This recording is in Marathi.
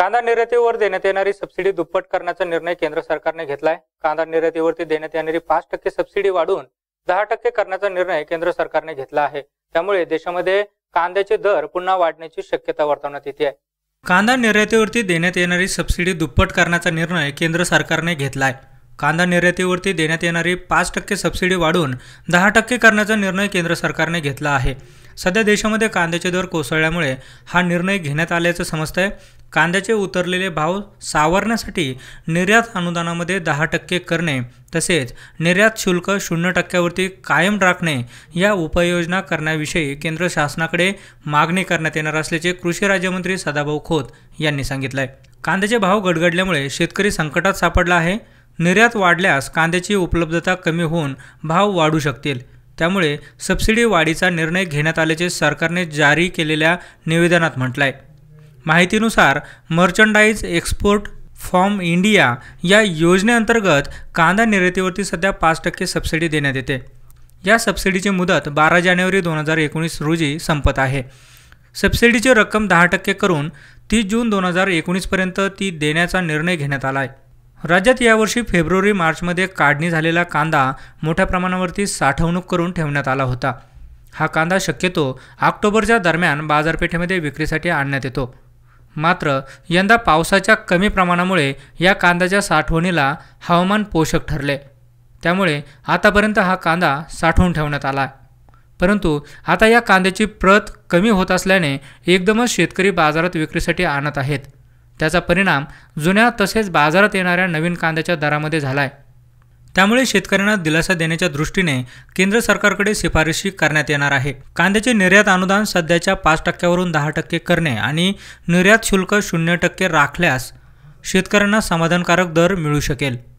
कांदा निर्यातीवर देण्यात येणारी सबसिडी दुप्पट करण्याचा निर्णय केंद्र सरकारने घेतलाय कांदा निर्यातीवरती देण्यात येणारी पाच टक्के सबसिडी वाढून दहा टक्के करण्याचा निर्णय केंद्र सरकारने घेतला आहे त्यामुळे देशामध्ये कांद्याचे दर पुन्हा वाढण्याची शक्यता वर्तवण्यात येते आहे कांदा निर्यातीवरती देण्यात येणारी सबसिडी दुप्पट करण्याचा निर्णय केंद्र सरकारने घेतलाय कांदा निर्यातीवरती देण्यात येणारी पाच टक्के सबसिडी वाढून दहा टक्के करण्याचा निर्णय केंद्र सरकारने घेतला आहे सध्या देशामध्ये कांद्याचे दर कोसळल्यामुळे हा निर्णय घेण्यात आल्याचं समजतंय कांद्याचे उतरलेले भाव सावरण्यासाठी निर्यात अनुदानामध्ये दहा टक्के करणे तसेच निर्यात शुल्क शून्य टक्क्यावरती कायम राखणे या उपाययोजना करण्याविषयी केंद्र शासनाकडे मागणी करण्यात येणार असल्याचे कृषी राज्यमंत्री सदाभाऊ खोत यांनी सांगितलं आहे कांद्याचे भाव गडगडल्यामुळे शेतकरी संकटात सापडला आहे निर्यात वाढल्यास कांद्याची उपलब्धता कमी होऊन भाव वाढू शकतील त्यामुळे सबसिडी वाढीचा निर्णय घेण्यात आल्याचे सरकारने जारी केलेल्या निवेदनात म्हटलं आहे माहितीनुसार मर्चंडाईज एक्सपोर्ट फॉर्म इंडिया या योजनेअंतर्गत कांदा निर्यातीवरती सध्या पाच टक्के सबसिडी देण्यात येते या सबसिडीची मुदत बारा जानेवारी दोन हजार एकोणीस रोजी संपत आहे सबसिडीची रक्कम दहा टक्के करून तीस जून दोन हजार एकोणीसपर्यंत ती देण्याचा निर्णय घेण्यात आला आहे राज्यात यावर्षी फेब्रुवारी मार्चमध्ये काढणी झालेला कांदा मोठ्या प्रमाणावरती साठवणूक करून ठेवण्यात आला होता हा कांदा शक्यतो ऑक्टोबरच्या दरम्यान बाजारपेठेमध्ये विक्रीसाठी आणण्यात येतो मात्र यंदा पावसाच्या कमी प्रमाणामुळे या कांद्याच्या साठवणीला हवामान पोषक ठरले त्यामुळे आतापर्यंत हा कांदा साठवून ठेवण्यात आला परंतु आता या कांद्याची प्रत कमी होत असल्याने एकदमच शेतकरी बाजारात विक्रीसाठी आणत आहेत त्याचा परिणाम जुन्या तसेच बाजारात येणाऱ्या नवीन कांद्याच्या दरामध्ये झाला आहे त्यामुळे शेतकऱ्यांना दिलासा देण्याच्या दृष्टीने केंद्र सरकारकडे शिफारशी करण्यात येणार आहे कांद्याचे निर्यात अनुदान सध्याच्या पाच टक्क्यावरून दहा टक्के करणे आणि निर्यात शुल्क शून्य टक्के राखल्यास शेतकऱ्यांना समाधानकारक दर मिळू शकेल